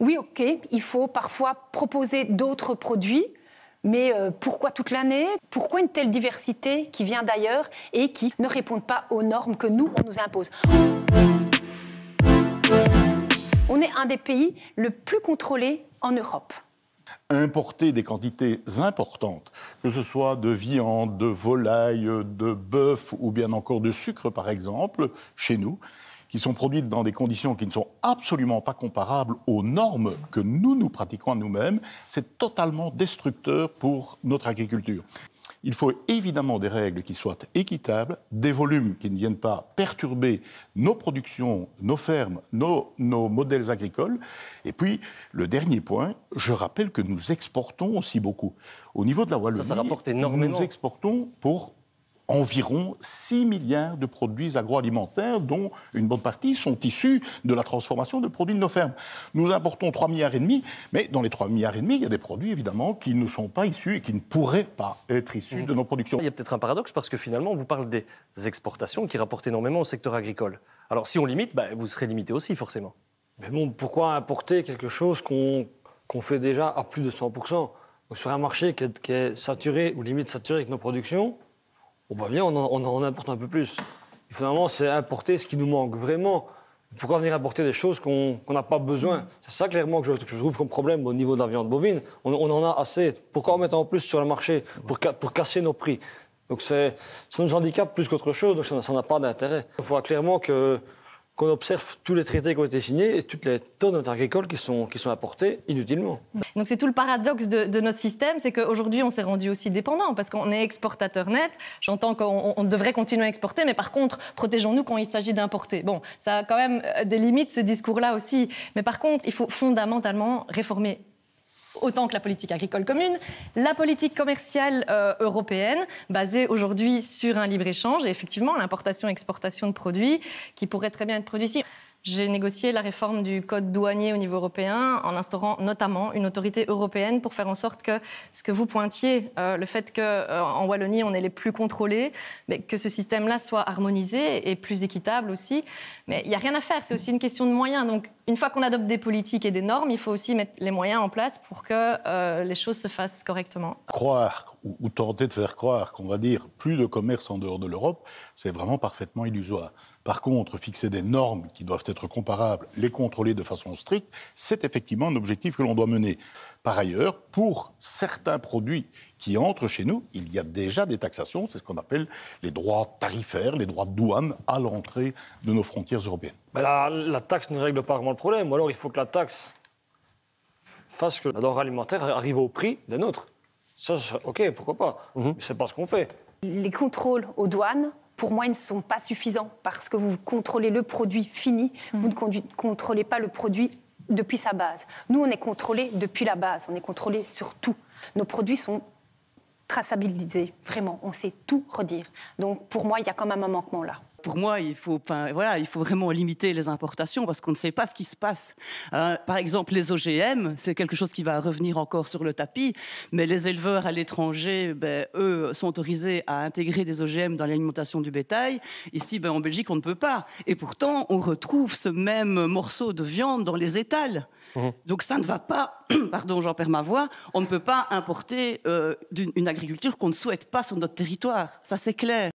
oui, ok, il faut parfois proposer d'autres produits, mais euh, pourquoi toute l'année Pourquoi une telle diversité qui vient d'ailleurs et qui ne répond pas aux normes que nous, on nous impose On est un des pays le plus contrôlé en Europe importer des quantités importantes, que ce soit de viande, de volaille, de bœuf ou bien encore de sucre par exemple, chez nous, qui sont produites dans des conditions qui ne sont absolument pas comparables aux normes que nous, nous pratiquons nous-mêmes, c'est totalement destructeur pour notre agriculture. Il faut évidemment des règles qui soient équitables, des volumes qui ne viennent pas perturber nos productions, nos fermes, nos, nos modèles agricoles. Et puis, le dernier point, je rappelle que nous exportons aussi beaucoup. Au niveau de la Wallonie, nous exportons pour environ 6 milliards de produits agroalimentaires, dont une bonne partie sont issus de la transformation de produits de nos fermes. Nous importons 3 milliards et demi, mais dans les 3 milliards et demi, il y a des produits évidemment qui ne sont pas issus et qui ne pourraient pas être issus de nos productions. Il y a peut-être un paradoxe parce que finalement, on vous parle des exportations qui rapportent énormément au secteur agricole. Alors si on limite, bah, vous serez limité aussi forcément. Mais bon, pourquoi importer quelque chose qu'on fait déjà à plus de 100% sur un marché qui est saturé ou limite saturé avec nos productions on bah, va bien, on en, on importe un peu plus. finalement, c'est importer ce qui nous manque vraiment. Pourquoi venir importer des choses qu'on n'a pas besoin C'est ça clairement que je, trouve comme problème au niveau de la viande bovine. On, en a assez. Pourquoi en mettre en plus sur le marché pour, pour casser nos prix Donc ça nous handicape plus qu'autre chose, donc ça n'a pas d'intérêt. Il faut clairement que qu'on observe tous les traités qui ont été signés et toutes les tonnes agricoles qui sont, qui sont apportées inutilement. Donc c'est tout le paradoxe de, de notre système, c'est qu'aujourd'hui on s'est rendu aussi dépendant parce qu'on est exportateur net. J'entends qu'on devrait continuer à exporter, mais par contre, protégeons-nous quand il s'agit d'importer. Bon, ça a quand même euh, des limites ce discours-là aussi. Mais par contre, il faut fondamentalement réformer autant que la politique agricole commune, la politique commerciale euh, européenne, basée aujourd'hui sur un libre-échange, et effectivement l'importation-exportation de produits qui pourraient très bien être produits ici. J'ai négocié la réforme du code douanier au niveau européen en instaurant notamment une autorité européenne pour faire en sorte que ce que vous pointiez, euh, le fait qu'en euh, Wallonie on est les plus contrôlés, que ce système-là soit harmonisé et plus équitable aussi. Mais il n'y a rien à faire, c'est aussi une question de moyens une fois qu'on adopte des politiques et des normes, il faut aussi mettre les moyens en place pour que euh, les choses se fassent correctement. Croire ou, ou tenter de faire croire qu'on va dire plus de commerce en dehors de l'Europe, c'est vraiment parfaitement illusoire. Par contre, fixer des normes qui doivent être comparables, les contrôler de façon stricte, c'est effectivement un objectif que l'on doit mener. Par ailleurs, pour certains produits qui entrent chez nous, il y a déjà des taxations, c'est ce qu'on appelle les droits tarifaires, les droits de douane à l'entrée de nos frontières européennes. Bah, la, taxe ne règle pas vraiment le problème. Ou alors il faut que la taxe fasse que la alimentaire arrive au prix des nôtres. Ça, ok, pourquoi pas. Mhm. Mais c'est pas ce qu'on fait. Les contrôles aux douanes, pour moi, ils ne sont pas suffisants parce que vous contrôlez le produit fini, vous mhm. ne contrôlez pas le produit depuis sa base. Nous, on est contrôlé depuis la base, on est contrôlé sur tout. Nos produits sont traçabiliser, vraiment. On sait tout redire. Donc pour moi, il y a quand même un manquement là pour moi, il faut, voilà, il faut vraiment limiter les importations parce qu'on ne sait pas ce qui se passe. Euh, par exemple, les OGM, c'est quelque chose qui va revenir encore sur le tapis, mais les éleveurs à l'étranger, ben, eux, sont autorisés à intégrer des OGM dans l'alimentation du bétail. Ici, ben, en Belgique, on ne peut pas. Et pourtant, on retrouve ce même morceau de viande dans les étals. Mhm. Donc ça ne va pas, pardon, j'en perds ma voix, on ne peut pas importer euh, une agriculture qu'on ne souhaite pas sur notre territoire, ça c'est clair.